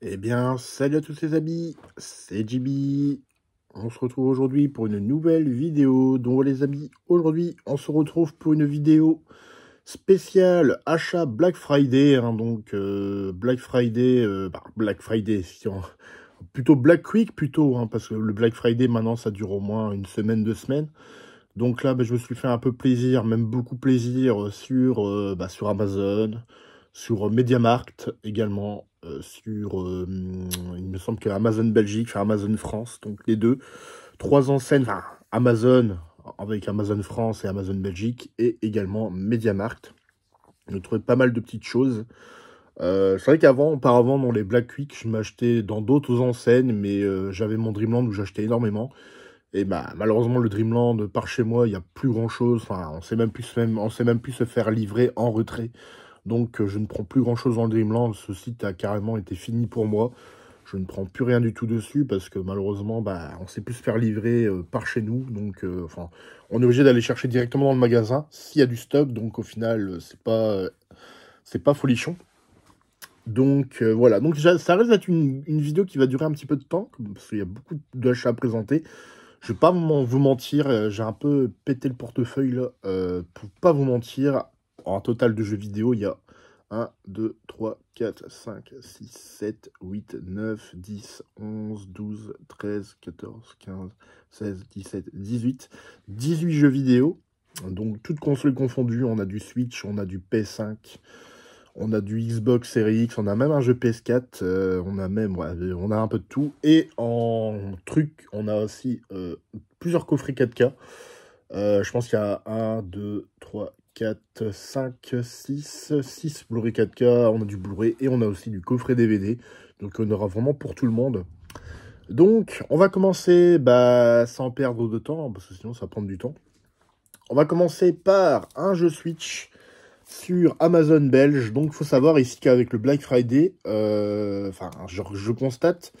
Eh bien, salut à tous les amis, c'est JB. On se retrouve aujourd'hui pour une nouvelle vidéo. Donc les amis, aujourd'hui, on se retrouve pour une vidéo spéciale achat Black Friday. Hein. donc euh, Black Friday, euh, bah, Black Friday, plutôt Black Week plutôt, hein, parce que le Black Friday maintenant, ça dure au moins une semaine, deux semaines. Donc là, bah, je me suis fait un peu plaisir, même beaucoup plaisir euh, sur, bah, sur Amazon, sur euh, MediaMarkt également, euh, sur, euh, il me semble que Amazon Belgique, Amazon France, donc les deux. Trois enseignes, enfin Amazon avec Amazon France et Amazon Belgique, et également MediaMarkt. Je trouvais pas mal de petites choses. c'est vrai qu'avant, auparavant, dans les Black Week, je m'achetais dans d'autres enseignes, mais j'avais mon Dreamland où j'achetais énormément. Et bah malheureusement le Dreamland par chez moi, il n'y a plus grand chose. Enfin, on ne même sait même plus se faire livrer en retrait. Donc euh, je ne prends plus grand-chose dans le Dreamland. Ce site a carrément été fini pour moi. Je ne prends plus rien du tout dessus parce que malheureusement, bah, on sait plus se faire livrer euh, par chez nous. Donc, euh, enfin, on est obligé d'aller chercher directement dans le magasin s'il y a du stock. Donc, au final, c'est pas, pas folichon. Donc voilà, donc ça reste une, vidéo qui va durer un petit peu de temps, parce qu'il y a beaucoup d'achats à présenter. Je ne vais pas vous mentir, j'ai un peu pété le portefeuille pour ne pour pas vous mentir en total de jeux vidéo, il y a 1, 2, 3, 4, 5, 6, 7, 8, 9, 10, 11, 12, 13, 14, 15, 16, 17, 18. 18 jeux vidéo. Donc, toutes consoles confondues. On a du Switch, on a du PS5, on a du Xbox Series X, on a même un jeu PS4. Euh, on a même, on a un peu de tout. Et en truc, on a aussi euh, plusieurs coffrets 4K. Euh, je pense qu'il y a 1, 2, 3, 4, 5, 6, 6 Blu-ray 4K, on a du Blu-ray et on a aussi du coffret DVD, donc on aura vraiment pour tout le monde. Donc, on va commencer bah, sans perdre de temps, hein, parce que sinon ça prend du temps. On va commencer par un jeu Switch sur Amazon belge. Donc, faut savoir ici qu'avec le Black Friday, euh, enfin, je, constate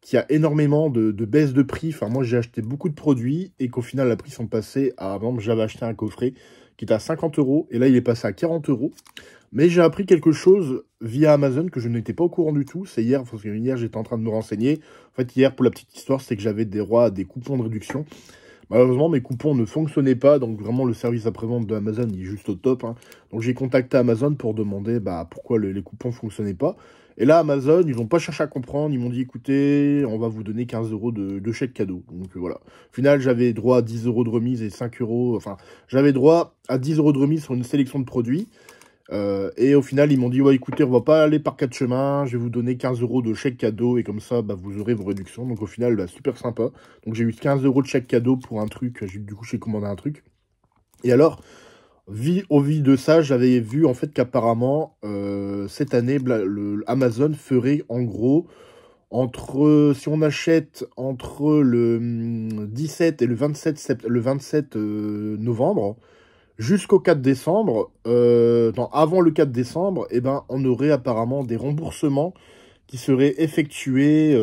qu'il y a énormément de, de baisses de prix. Enfin, moi, j'ai acheté beaucoup de produits et qu'au final, la prix sont passés à... Par j'avais acheté un coffret qui était à 50 euros, et là il est passé à 40 euros. Mais j'ai appris quelque chose via Amazon que je n'étais pas au courant du tout. C'est hier, parce que j'étais en train de me renseigner. En fait, hier, pour la petite histoire, c'est que j'avais des droits à des coupons de réduction. Malheureusement, mes coupons ne fonctionnaient pas, donc vraiment le service après-vente de Amazon il est juste au top. Hein. Donc j'ai contacté Amazon pour demander bah, pourquoi les coupons ne fonctionnaient pas. Et là, Amazon, ils n'ont pas cherché à comprendre. Ils m'ont dit, écoutez, on va vous donner 15 euros de, chèque cadeau. Donc euh, voilà. Au final, j'avais droit à 10 euros de remise et 5 euros. Enfin, j'avais droit à 10 euros de remise sur une sélection de produits. Euh, et au final, ils m'ont dit, ouais, écoutez, on va pas aller par quatre chemins, je vais vous donner 15 euros de chèque cadeau, et comme ça, bah, vous aurez vos réductions. Donc au final, bah, super sympa. Donc j'ai eu 15 euros de chèque cadeau pour un truc, du coup, j'ai commandé un truc. Et alors, vie, au vide de ça, j'avais vu en fait qu'apparemment, euh, cette année, Amazon ferait en gros, entre, si on achète entre le 17 hum, et le 27, le euh, novembre, jusqu'au 4 décembre, euh, avant le 4 décembre, eh ben, on aurait apparemment des remboursements qui seraient effectués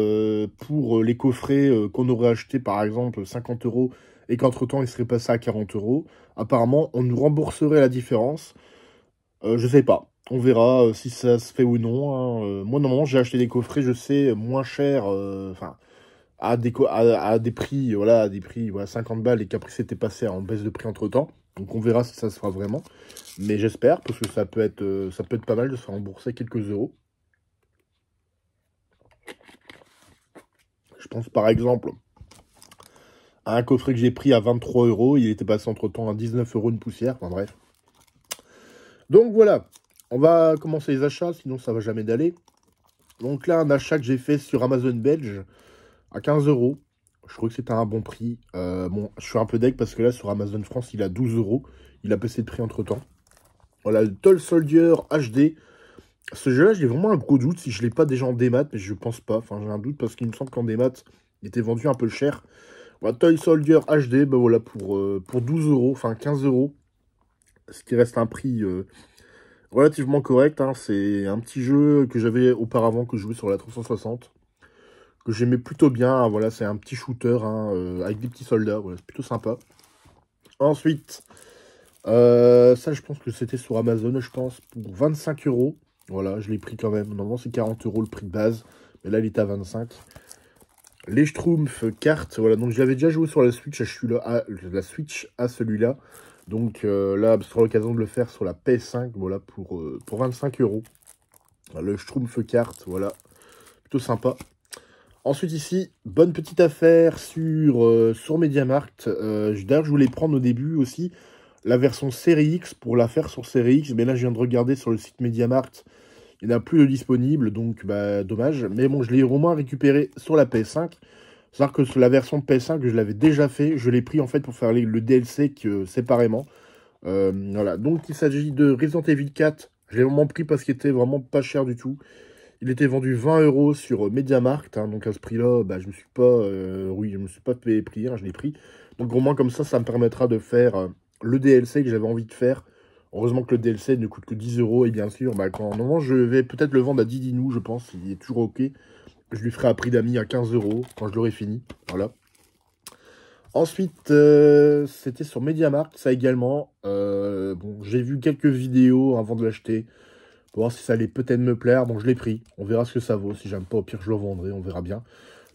pour les coffrets qu'on aurait achetés, par exemple 50 euros et qu'entre-temps, il serait passé à 40 euros. Apparemment, on nous rembourserait la différence. Euh, je sais pas. On verra euh, si ça se fait ou non. Hein. Euh, moi, normalement, j'ai acheté des coffrets, je sais, moins chers, euh, enfin, à, des à, des prix, voilà, à des prix, voilà, 50 balles, et qu'après, c'était passé en baisse de prix entre-temps. Donc, on verra si ça se fera vraiment. Mais j'espère, parce que ça peut, être, ça peut être pas mal de se rembourser quelques euros. Je pense, par exemple, un coffret que j'ai pris à 23 euros. Il était passé entre temps à 19 euros une poussière. Enfin bref. Donc voilà, on va commencer les achats, sinon ça va jamais d'aller. Donc là, un achat que j'ai fait sur Amazon belge à 15 euros. Je crois que c'était un bon prix. Euh, bon, je suis un peu deck parce que là, sur Amazon France, il a 12 euros. Il a baissé de prix entre temps. Voilà, le Toll Soldier HD. Ce jeu-là, j'ai vraiment un gros doute si je ne l'ai pas déjà en démat, mais je pense pas. Enfin, j'ai un doute parce qu'il me semble qu'en démat, il était vendu un peu cher. Bah, Toy Soldier HD, bah, voilà, pour, euh, pour 12 euros, enfin 15 euros. Ce qui reste un prix euh, relativement correct. Hein. C'est un petit jeu que j'avais auparavant, que je jouais sur la 360. Que j'aimais plutôt bien. Voilà, c'est un petit shooter hein, euh, avec des petits soldats. c'est plutôt sympa. Ensuite, ça je pense que c'était sur Amazon, je pense, pour 25 euros. Voilà, je l'ai pris quand même. Normalement c'est 40 euros le prix de base. Mais là il est à 25 les Schtroumpfs cartes. Voilà, donc je l'avais déjà joué sur la Switch, je suis là la Switch à celui-là. Donc euh, là, ce sera l'occasion de le faire sur la PS5, voilà, pour, euh, pour 25 euros. Le Schtroumpf carte, voilà, plutôt sympa. Ensuite ici, bonne petite affaire sur, sur euh, sur Mediamarkt. D'ailleurs, je voulais prendre au début aussi la version série X pour la faire sur série X. Mais là, je viens de regarder sur le site Mediamarkt il n'y a plus de disponible, donc bah, dommage. Mais bon, je l'ai au moins récupéré sur la PS5. C'est-à-dire que sur la version PS5, je l'avais déjà fait. Je l'ai pris en fait pour faire le DLC euh, séparément. Euh, voilà, donc il s'agit de Resident Evil 4. Je l'ai vraiment pris parce qu'il était vraiment pas cher du tout. Il était vendu 20 euros sur euh, Mediamarkt, hein. donc à ce prix-là, bah, je ne suis pas, oui, je me suis pas payé hein, je l'ai pris. Donc au moins comme ça, ça me permettra de faire le DLC que j'avais envie de faire Heureusement que le DLC ne coûte que 10 euros. Et bien sûr, bah, quand je vais peut-être le vendre à Didinou, je pense. Il est toujours OK. Je lui ferai un prix d'ami à 15 euros quand je l'aurai fini. Voilà. Ensuite, euh, c'était sur MediaMark, ça également. Euh, bon, j'ai vu quelques vidéos avant de l'acheter pour voir si ça allait peut-être me plaire. Bon, je l'ai pris. On verra ce que ça vaut. Si j'aime pas, au pire, je le vendrai. On verra bien.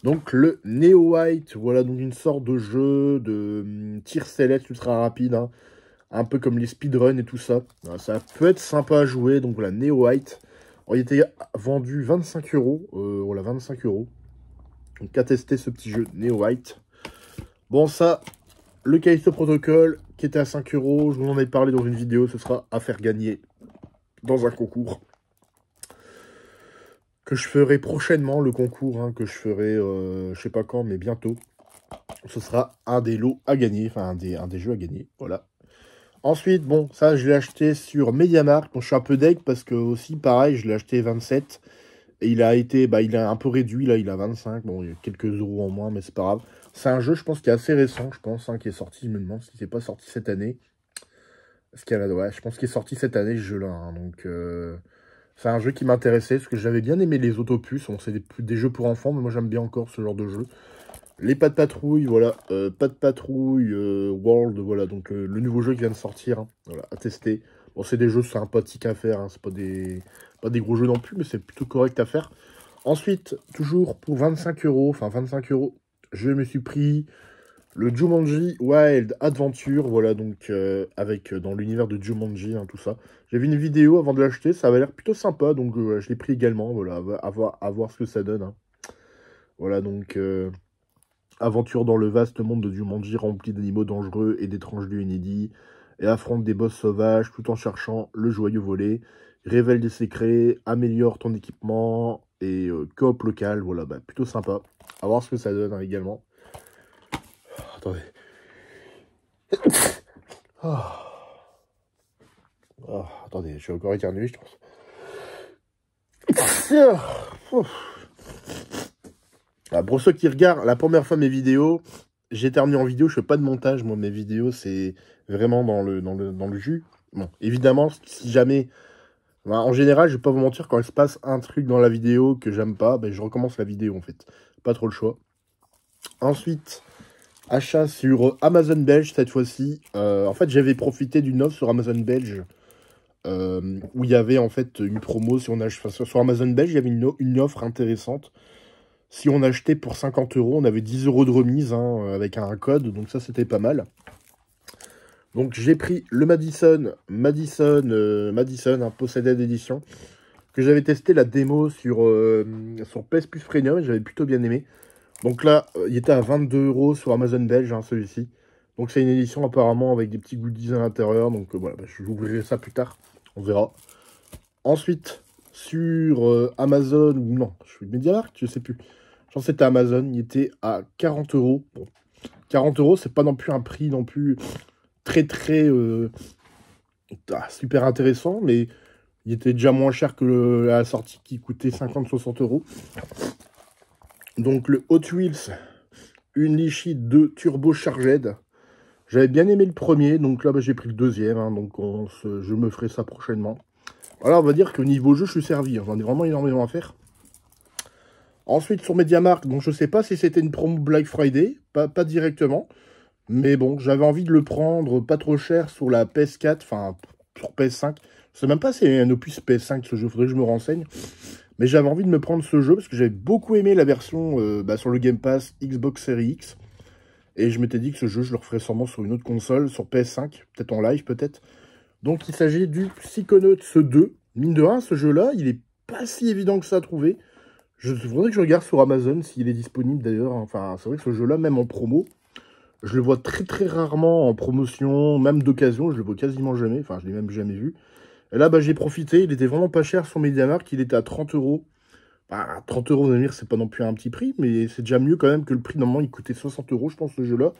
Donc, le Neo White, voilà donc une sorte de jeu de hum, tir céleste ultra rapide. Hein un peu comme les speedruns et tout ça. Ça peut être sympa à jouer, donc voilà, Neo White. Oh, il était vendu 25 euros, euh, voilà, 25 euros. Donc à tester ce petit jeu Neo White. Bon, ça, le Callisto Protocol, qui était à 5 euros, je vous en ai parlé dans une vidéo, ce sera à faire gagner dans un concours que je ferai prochainement, le concours hein, que je ferai, je euh, je sais pas quand, mais bientôt. Ce sera un des lots à gagner, enfin des, un des jeux à gagner, voilà. Ensuite, bon, ça, je l'ai acheté sur MediaMarkt. Bon, je suis un peu deg parce que, aussi, pareil, je l'ai acheté 27. Et il a été, bah, il a un peu réduit, là, il a 25. Bon, il y a quelques euros en moins, mais c'est pas grave. C'est un jeu, je pense, qui est assez récent, je pense, hein, qui est sorti. Je me demande s'il n'est pas sorti cette année. Ce qu'il a, ouais, je pense qu'il est sorti cette année, ce jeu-là. Hein, donc, euh, c'est un jeu qui m'intéressait parce que j'avais bien aimé les autopuces. On c'est des, des, jeux pour enfants, mais moi, j'aime bien encore ce genre de jeu les pas de patrouille, voilà, euh, pas de patrouille euh, World, voilà, donc euh, le nouveau jeu qui vient de sortir, hein. voilà, à tester. Bon, c'est des jeux sympathiques à faire, hein. c'est pas des, pas des gros jeux non plus, mais c'est plutôt correct à faire. Ensuite, toujours pour 25 euros, enfin 25 euros, je me suis pris le Jumanji Wild Adventure, voilà, donc avec dans l'univers de Jumanji, hein, tout ça. j'ai vu une vidéo avant de l'acheter, ça avait l'air plutôt sympa, donc je l'ai pris également, voilà, à voir, ce que ça donne. Voilà, donc aventure dans le vaste monde du Monji rempli d'animaux dangereux et d'étranges lieux inédits, et affronte des boss sauvages tout en cherchant le joyeux volet, révèle des secrets, améliore ton équipement et euh, coop local, voilà, bah, plutôt sympa. À voir ce que ça donne hein, également. attendez. Ah. Ah, attendez, je suis encore éternué, je pense. Ah pour ceux qui regardent la première fois mes vidéos, j'ai terminé en vidéo, je fais pas de montage, moi mes vidéos c'est vraiment dans le, dans le, dans le jus. Bon, évidemment, si jamais... Ben, en général, je vais pas vous mentir, quand il se passe un truc dans la vidéo que j'aime pas, ben, je recommence la vidéo en fait. Pas trop le choix. Ensuite, achat sur Amazon belge cette fois-ci. Euh, en fait, j'avais profité d'une offre sur Amazon belge euh, où il y avait en fait une promo. sur Amazon belge, il y avait une offre intéressante si on achetait pour 50 euros, on avait 10 euros de remise hein, avec un code, donc ça c'était pas mal. Donc j'ai pris le Madison, Madison, euh, Madison, un hein, Possédé d'édition, que j'avais testé la démo sur, euh, sur PS Plus Premium, j'avais plutôt bien aimé. Donc là, euh, il était à 22 euros sur Amazon belge, hein, celui-ci. Donc c'est une édition apparemment avec des petits goodies à l'intérieur, donc voilà, bah, je vous ouvrirai ça plus tard, on verra. Ensuite, sur euh, Amazon ou non, je suis MediaMarkt, je sais plus. J'en sais que c'était Amazon, il était à 40 euros. 40 euros, c'est pas non plus un prix non plus très très euh, ah, super intéressant, mais il était déjà moins cher que la sortie qui coûtait 50-60 euros. Donc le Hot Wheels, une Lichy 2 Turbo Charged. J'avais bien aimé le premier, donc là bah, j'ai pris le deuxième, hein, donc je me ferai ça prochainement. Alors on va dire que niveau jeu, je suis servi. J'en ai vraiment énormément à faire. Ensuite, sur MediaMarkt, donc je sais pas si c'était une promo Black Friday, pas, directement. Mais bon, j'avais envie de le prendre pas trop cher sur la PS4, enfin, sur PS5. Je sais même pas si c'est un opus PS5 ce jeu, faudrait que je me renseigne. Mais j'avais envie de me prendre ce jeu parce que j'avais beaucoup aimé la version euh, bah, sur le Game Pass Xbox Series X. Et je m'étais dit que ce jeu, je le referais sûrement sur une autre console, sur PS5, peut-être en live, peut-être. Donc il s'agit du Psychonauts 2. Mine de rien, ce jeu-là, il est pas si évident que ça à trouver. Je voudrais que je regarde sur Amazon s'il est disponible d'ailleurs. Enfin, c'est vrai que ce jeu-là, même en promo, je le vois très très rarement en promotion, même d'occasion, je le vois quasiment jamais. Enfin, je l'ai même jamais vu. Et là, ben, j'ai profité, il était vraiment pas cher sur Mediamarkt, il était à 30 euros. Bah, 30 euros, vous allez me dire, c'est pas non plus un petit prix, mais c'est déjà mieux quand même que le prix. Normalement, il coûtait 60 euros, je pense, ce jeu-là.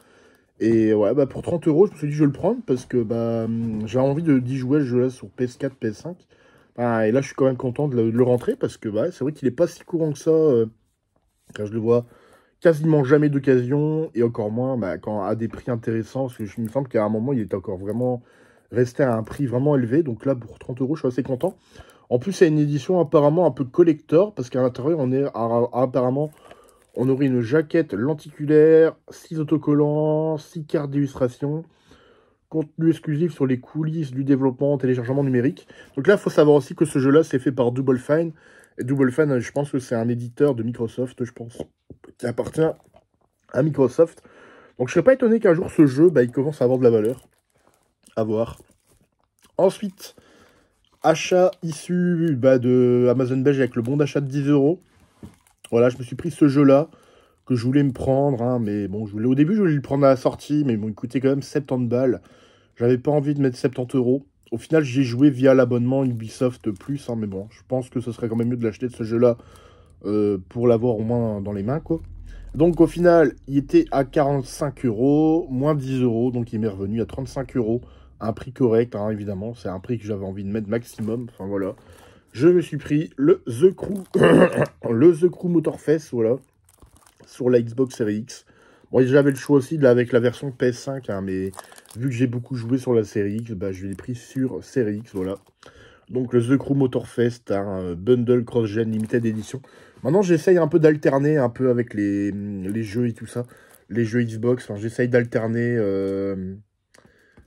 Et ouais, bah pour 30 euros, je me suis dit je vais le prendre parce que bah, hum, j'ai envie d'y jouer jouets, ce jeu sur PS4, PS5. Ah, et là, je suis quand même content de le, rentrer parce que bah, c'est vrai qu'il n'est pas si courant que ça. Euh, je le vois quasiment jamais d'occasion et encore moins bah, quand à des prix intéressants. Parce que je me semble qu'à un moment, il était encore vraiment resté à un prix vraiment élevé. Donc là, pour 30 euros, je suis assez content. En plus, c'est une édition apparemment un peu collector parce qu'à l'intérieur, on est apparemment on aurait une jaquette lenticulaire, 6 autocollants, 6 cartes d'illustration, contenu exclusif sur les coulisses du développement, téléchargement numérique. Donc là, il faut savoir aussi que ce jeu-là, c'est fait par Double Fine. Et Double Fine, je pense que c'est un éditeur de Microsoft, je pense, qui appartient à Microsoft. Donc je ne serais pas étonné qu'un jour ce jeu, bah, il commence à avoir de la valeur. À voir. Ensuite, achat issu bah, de Amazon Belge avec le bon d'achat de 10 euros. Voilà, je me suis pris ce jeu-là que je voulais me prendre, hein, mais bon, je voulais, au début, je voulais le prendre à la sortie, mais bon, il coûtait quand même 70 balles. J'avais pas envie de mettre 70 euros. Au final, j'ai joué via l'abonnement Ubisoft Plus, hein, mais bon, je pense que ce serait quand même mieux de l'acheter de ce jeu-là euh, pour l'avoir au moins dans les mains, quoi. Donc au final, il était à 45 euros, moins 10 euros, donc il m'est revenu à 35 euros. Un prix correct, hein, évidemment, c'est un prix que j'avais envie de mettre maximum, enfin voilà je me suis pris le The Crew, le The Crew Motorfest, voilà, sur la Xbox Series X. Bon, j'avais le choix aussi de avec la version PS5, hein, mais vu que j'ai beaucoup joué sur la série X, bah, je l'ai pris sur Series X, voilà. Donc le The Crew Motorfest, un hein, bundle cross-gen limited edition. Maintenant, j'essaye un peu d'alterner un peu avec les, jeux et tout ça, les jeux Xbox. Enfin, j'essaye d'alterner euh,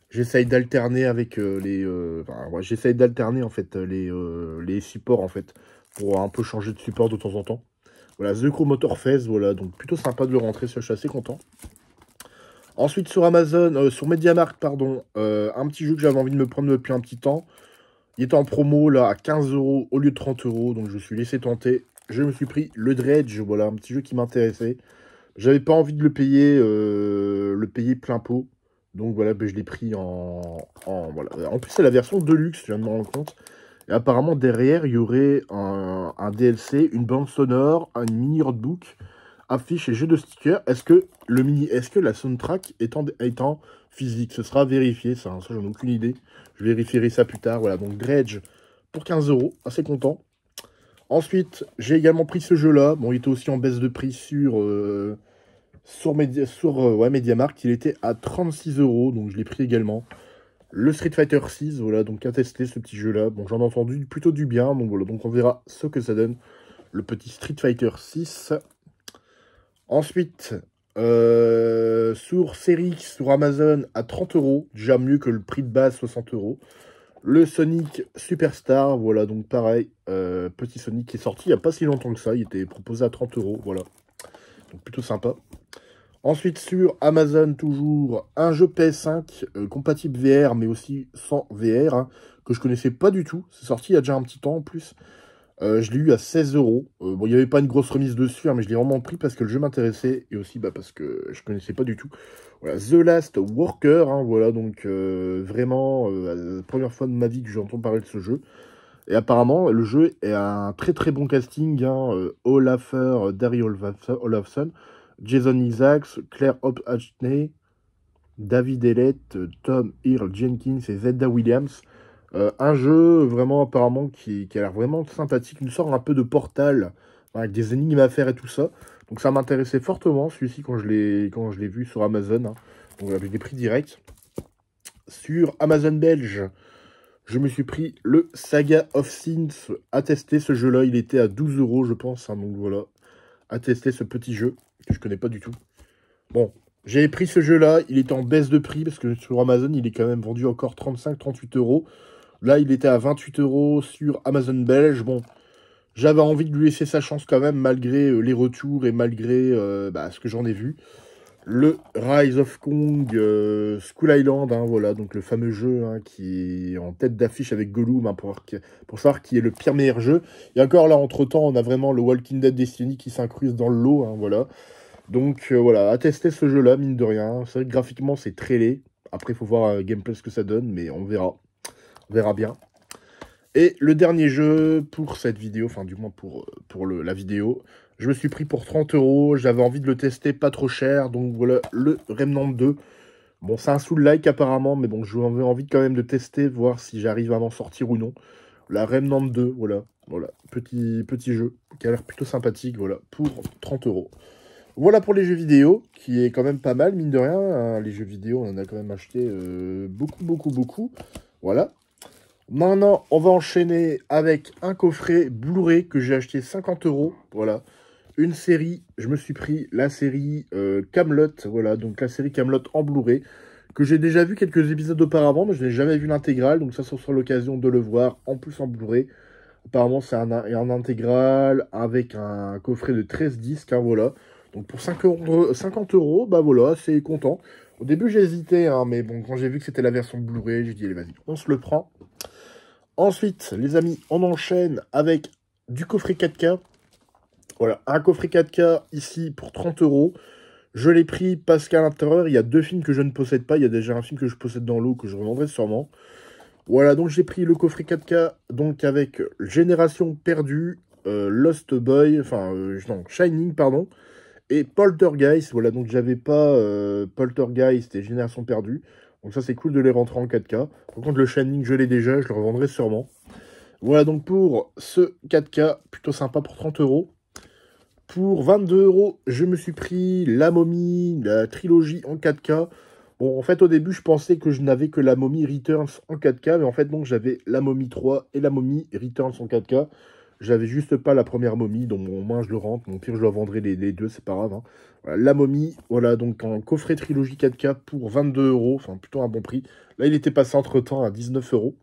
j'essaye d'alterner avec euh, les... Euh, j'essaye d'alterner, en fait, euh, les, supports, en fait, pour un peu changer de support de temps en temps. Voilà, The Chromotor Fest, voilà, donc plutôt sympa de le rentrer, ça, je suis assez content. Ensuite, sur Amazon, sur MediaMarkt, pardon, un petit jeu que j'avais envie de me prendre depuis un petit temps. Il est en promo, là, à 15 euros au lieu de 30 euros, donc je me suis laissé tenter. Je me suis pris le Dredge, voilà, un petit jeu qui m'intéressait. J'avais pas envie de le payer, le payer plein pot. Donc voilà, ben, je l'ai pris en, en, voilà. en plus, c'est la version Deluxe, je viens de me rendre compte. Et apparemment, derrière, il y aurait un, DLC, une bande sonore, un mini roadbook, affiche et jeu de stickers. Est-ce que, le mini, est ce que la soundtrack est en, est physique Ce sera vérifié, hein, ça, j'en ai aucune idée. Je vérifierai ça plus tard. Voilà, donc Dredge pour 15 euros, assez content. Ensuite, j'ai également pris ce jeu-là. Bon, il était aussi en baisse de prix sur, euh, sur, sur euh, il était à 36 euros, donc je l'ai pris également. Le Street Fighter 6, voilà, donc à tester ce petit jeu-là. Bon, j'en ai entendu plutôt du bien, donc voilà, donc on verra ce que ça donne. Le petit Street Fighter 6. Ensuite, euh, sur Serix, sur Amazon, à 30 euros, déjà mieux que le prix de base 60 euros. Le Sonic Superstar, voilà, donc pareil, euh, petit Sonic qui est sorti il n'y a pas si longtemps que ça, il était proposé à 30 euros, voilà. Donc plutôt sympa. Ensuite, sur Amazon, toujours un jeu PS5 euh, compatible VR, mais aussi sans VR, hein, que je connaissais pas du tout. C'est sorti il y a déjà un petit temps en plus. Euh, je l'ai eu à 16 euros. Euh, bon, il n'y avait pas une grosse remise dessus, hein, mais je l'ai vraiment pris parce que le jeu m'intéressait et aussi bah, parce que je connaissais pas du tout. Voilà, The Last Worker, hein, voilà, donc vraiment la première fois de ma vie que j'entends parler de ce jeu. Et apparemment, le jeu est un très très bon casting. Hein, Olafur, Dari Olafsson. Jason Isaacs, Claire Hope Hatchney, David Ellett, Tom Earl Jenkins et Zedda Williams. Euh, un jeu vraiment apparemment qui, a l'air vraiment sympathique, une sorte un peu de portal avec des énigmes à faire et tout ça. Donc ça m'intéressait fortement celui-ci quand je l'ai quand je l'ai vu sur Amazon, hein. donc avec des prix directs. Sur Amazon belge, je me suis pris le Saga of Sins à tester ce jeu-là. Il était à 12 euros, je pense. Hein, donc voilà, à tester ce petit jeu je connais pas du tout. Bon, j'ai pris ce jeu-là, il est en baisse de prix, parce que sur Amazon, il est quand même vendu encore 35-38 euros. Là, il était à 28 euros sur Amazon belge. Bon, j'avais envie de lui laisser sa chance quand même, malgré euh, les retours et malgré euh, bah, ce que j'en ai vu. Le Rise of Kong euh, School Island, hein, voilà, donc le fameux jeu hein, qui est en tête d'affiche avec Gollum hein, pour, savoir qui est le pire meilleur jeu. Et encore là, entre temps, on a vraiment le Walking Dead Destiny qui s'incruse dans le lot, voilà. Donc euh, voilà, à tester ce jeu-là, mine de rien. C'est vrai que graphiquement, c'est très laid. Après, il faut voir euh, gameplay ce que ça donne, mais on verra. On verra bien. Et le dernier jeu pour cette vidéo, enfin du moins pour, euh, pour la vidéo, je me suis pris pour 30 euros. J'avais envie de le tester pas trop cher. Donc voilà, le Remnant 2. Bon, c'est un sous like apparemment, mais bon, j'avais envie quand même de tester, voir si j'arrive à m'en sortir ou non. La Remnant 2, voilà. Voilà, petit, petit jeu qui a l'air plutôt sympathique, voilà, pour 30 euros. Voilà pour les jeux vidéo, qui est quand même pas mal, mine de rien. Hein. Les jeux vidéo, on en a quand même acheté euh, beaucoup, beaucoup, beaucoup. Voilà. Maintenant, on va enchaîner avec un coffret Blu-ray que j'ai acheté 50 euros. Voilà. Une série, je me suis pris la série euh, Camelot. Voilà, donc la série Camelot en Blu-ray que j'ai déjà vu quelques épisodes auparavant, mais je n'ai jamais vu l'intégrale, donc ça, ce sera l'occasion de le voir, en plus en Blu-ray. Apparemment, c'est un, un, intégral avec un coffret de 13 disques, hein, voilà. Donc pour 5 euros, 50 euh, euros, bah voilà, c'est content. Au début j'hésitais, hein, mais bon, quand j'ai vu que c'était la version Blu-ray, j'ai dit allez vas-y, on se le prend. Ensuite, les amis, on enchaîne avec du coffret 4K. Voilà, un coffret 4K ici pour 30 euros. Je l'ai pris parce qu'à l'intérieur, il y a deux films que je ne possède pas. Il y a déjà un film que je possède dans l'eau que je revendrai sûrement. Voilà, donc j'ai pris le coffret 4K donc avec Génération Perdue, euh, Lost Boy, enfin, euh, Shining, pardon, et Poltergeist. Voilà, donc j'avais pas euh, Poltergeist et Génération Perdue. Donc ça, c'est cool de les rentrer en 4K. Par contre, le Shining, je l'ai déjà, je le revendrai sûrement. Voilà donc pour ce 4K, plutôt sympa pour 30 euros. Pour 22 euros, je me suis pris La Momie, la trilogie en 4K. Bon, en fait, au début, je pensais que je n'avais que La Momie Returns en 4K, mais en fait, donc, j'avais La Momie 3 et La Momie Returns en 4K. J'avais juste pas la première momie, donc au moins je le rentre. Mon pire, je le vendrai les, deux, c'est pas grave. Hein. la momie, voilà, donc en coffret trilogie 4K pour 22 euros, enfin plutôt un bon prix. Là, il était passé entre temps à 19 euros.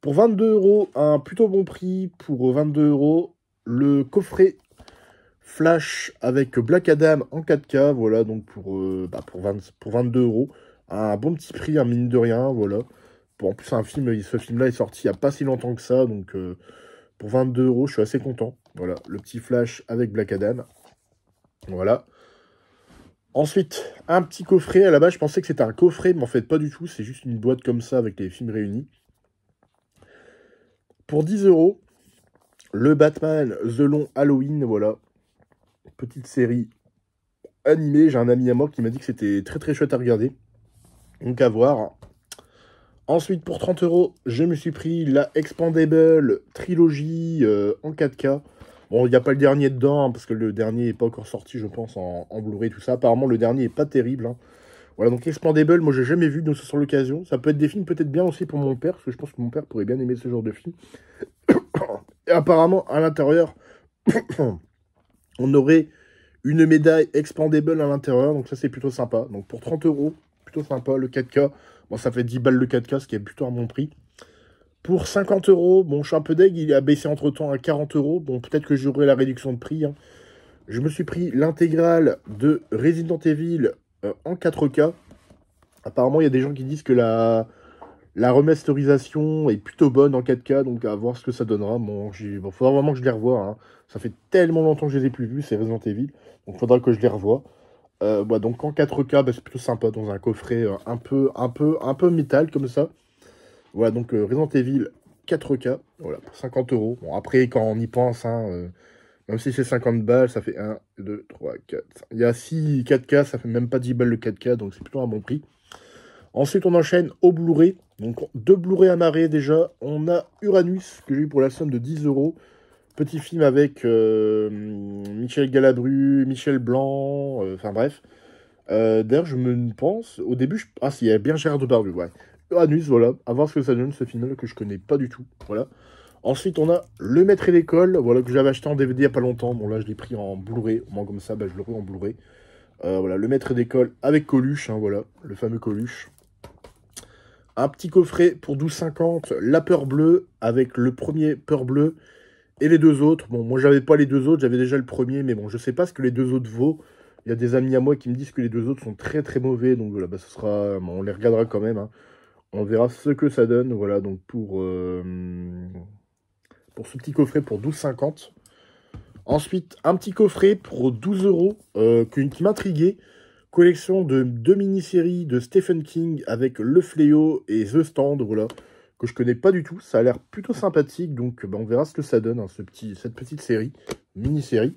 Pour 22 euros, un plutôt bon prix pour 22 euros. Le coffret Flash avec Black Adam en 4K, voilà, donc pour, euh, bah, pour, 20, pour 22 euros. Un bon petit prix, un hein, mine de rien, voilà. en plus, un film, ce film-là est sorti il n'y a pas si longtemps que ça, donc. Euh, pour 22 euros, je suis assez content. Voilà, le petit flash avec Black Adam. Voilà. Ensuite, un petit coffret. À la base, je pensais que c'était un coffret, mais en fait, pas du tout. C'est juste une boîte comme ça avec les films réunis. Pour 10 euros, le Batman The Long Halloween. Voilà. Petite série animée. J'ai un ami à moi qui m'a dit que c'était très très chouette à regarder. Donc à voir. Ensuite, pour 30 euros, je me suis pris la Expandable Trilogie euh, en 4K. Bon, il n'y a pas le dernier dedans, hein, parce que le dernier n'est pas encore sorti, je pense, en, Blu-ray, tout ça. Apparemment, le dernier n'est pas terrible. Hein. Voilà, donc Expandable, moi, j'ai jamais vu, donc ce sur l'occasion. Ça peut être des films peut-être bien aussi pour mon père, parce que je pense que mon père pourrait bien aimer ce genre de film. Et apparemment, à l'intérieur, on aurait une médaille Expandable à l'intérieur, donc ça, c'est plutôt sympa. Donc, pour 30 euros, sympa. Le 4K, bon, ça fait 10 balles le 4K, ce qui est plutôt à mon prix. Pour 50 euros, bon, je suis un peu deg, il a baissé entre temps à 40 euros. Bon, peut-être que j'aurai la réduction de prix. Hein. Je me suis pris l'intégrale de Resident Evil euh, en 4K. Apparemment, il y a des gens qui disent que la, la remasterisation est plutôt bonne en 4K, donc à voir ce que ça donnera. Bon, il bon, faudra vraiment que je les revoie. Hein. Ça fait tellement longtemps que je les ai plus vus, ces Resident Evil, donc faudra que je les revoie. Euh, bah, donc en 4K, bah, c'est plutôt sympa dans un coffret euh, un peu, un peu, un peu métal comme ça. Voilà, donc euh, Resident Evil 4K, voilà, pour 50 euros. Bon, après, quand on y pense, hein, même si c'est 50 balles, ça fait 1, 2, 3, 4, 5. Il y a 6 4K, ça fait même pas 10 balles le 4K, donc c'est plutôt un bon prix. Ensuite, on enchaîne au Blu-ray. Donc, deux Blu-ray amarrés déjà. On a Uranus, que j'ai eu pour la somme de 10 euros. Petit film avec euh, Michel Galabru, Michel Blanc, euh, enfin bref. Euh, d'ailleurs, je me pense, au début, je... ah si, il y a bien Gérard Depardieu, ouais. Anus, voilà, à voir ce que ça donne, ce film que je connais pas du tout, voilà. Ensuite, on a Le Maître d'école. voilà, que j'avais acheté en DVD il n'y a pas longtemps. Bon, là, je l'ai pris en Blu-ray, au moins comme ça, bah, je l'aurai en Blu-ray. voilà, Le Maître d'école avec Coluche, hein, voilà, le fameux Coluche. Un petit coffret pour 12,50, La Peur Bleue, avec le premier Peur Bleue, et les deux autres, bon, moi j'avais pas les deux autres, j'avais déjà le premier, mais bon, je sais pas ce que les deux autres vaut. Il y a des amis à moi qui me disent que les deux autres sont très très mauvais, donc voilà, bah, ce sera, on les regardera quand même. Hein. On verra ce que ça donne, voilà, donc pour, euh, pour ce petit coffret pour 12,50. Ensuite, un petit coffret pour 12 euros euh, qui m'intriguait. Collection de deux mini-séries de Stephen King avec Le Fléau et The Stand, voilà que je connais pas du tout. Ça a l'air plutôt sympathique, donc bah, on verra ce que ça donne, hein, cette petite série, mini-série.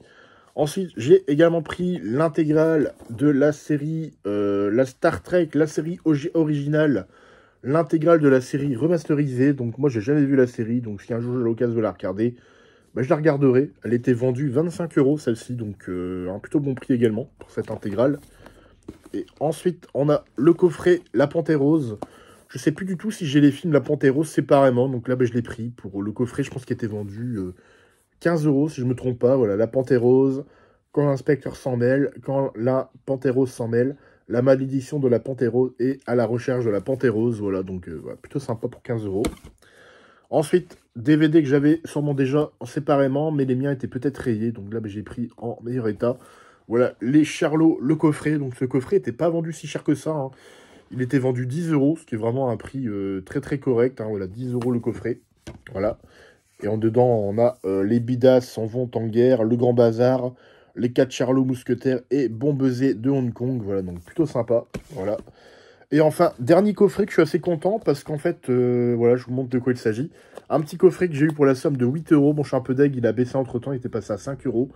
Ensuite, j'ai également pris l'intégrale de la série, euh, la Star Trek, la série originale, l'intégrale de la série remasterisée. Donc moi, j'ai jamais vu la série, donc si un jour j'ai l'occasion de la regarder, bah, je la regarderai. Elle était vendue 25 euros celle-ci, donc euh, un plutôt bon prix également pour cette intégrale. Et ensuite, on a le coffret La Panthérose. Rose. Je sais plus du tout si j'ai les films La Panthérose séparément. Donc là, ben je l'ai pris pour le coffret, je pense qu'il était vendu 15 euh, euros, si je me trompe pas. Voilà, La Panthérose, Quand l'inspecteur s'en mêle, quand la Panthérose s'en mêle, la malédiction de la Panthérose et à la recherche de la Panthérose. Voilà, donc euh, plutôt sympa pour 15 euros. Ensuite, DVD que j'avais sûrement déjà séparément, mais les miens étaient peut-être rayés. Donc là, bah, j'ai pris en meilleur état. Voilà, les Charlots, le coffret. Donc ce coffret n'était pas vendu si cher que ça. Hein. Il était vendu 10 euros, ce qui est vraiment un prix euh, très très correct. Hein, voilà, 10 euros le coffret. Voilà. Et en dedans, on a euh, Les Bidas en vont en guerre, Le Grand Bazar, Les 4 Charlots Mousquetaires et Bombezé de Hong Kong. Voilà, donc plutôt sympa. Voilà. Et enfin, dernier coffret que je suis assez content parce qu'en fait, euh, voilà, je vous montre de quoi il s'agit. Un petit coffret que j'ai eu pour la somme de 8 euros. Bon, je suis un peu il a baissé entre temps, il était passé à 5 euros.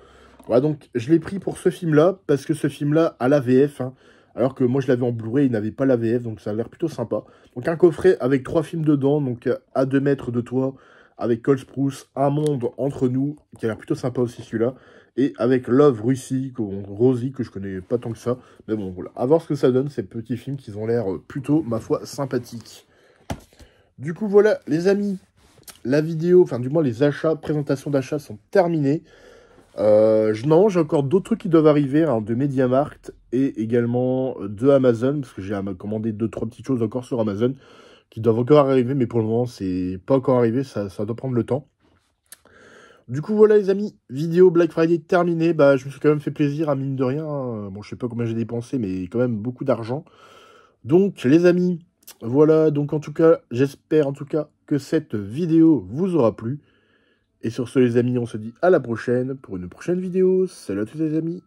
Voilà, donc je l'ai pris pour ce film-là parce que ce film-là, à la VF, hein, alors que moi je l'avais en Blu-ray, il n'avait pas la VF, donc ça a l'air plutôt sympa. Donc un coffret avec trois films dedans, donc à 2 mètres de toi, avec Cold Spruce, Un Monde Entre Nous, qui a l'air plutôt sympa aussi celui-là, et avec Love Russie, Rosie, que je connais pas tant que ça. Mais bon, voilà, à voir ce que ça donne, ces petits films qui ont l'air euh, plutôt, ma foi, sympathiques. Du coup, voilà, les amis, la vidéo, enfin du moins les achats, présentations d'achats sont terminées. Euh, non, j'ai encore d'autres trucs qui doivent arriver, hein, de MediaMarkt et également euh, de Amazon, parce que j'ai commandé deux, trois petites choses encore sur Amazon qui doivent encore arriver, mais pour le moment, c'est pas encore arrivé, ça, doit prendre le temps. Du coup, voilà les amis, vidéo Black Friday terminée. Bah, je me suis quand même fait plaisir, à hein, mine de rien. Hein. Bon, je sais pas combien j'ai dépensé, mais quand même beaucoup d'argent. Donc, les amis, voilà. Donc, en tout cas, j'espère en tout cas que cette vidéo vous aura plu. Et sur ce, les amis, on se dit à la prochaine pour une prochaine vidéo. Salut à tous les amis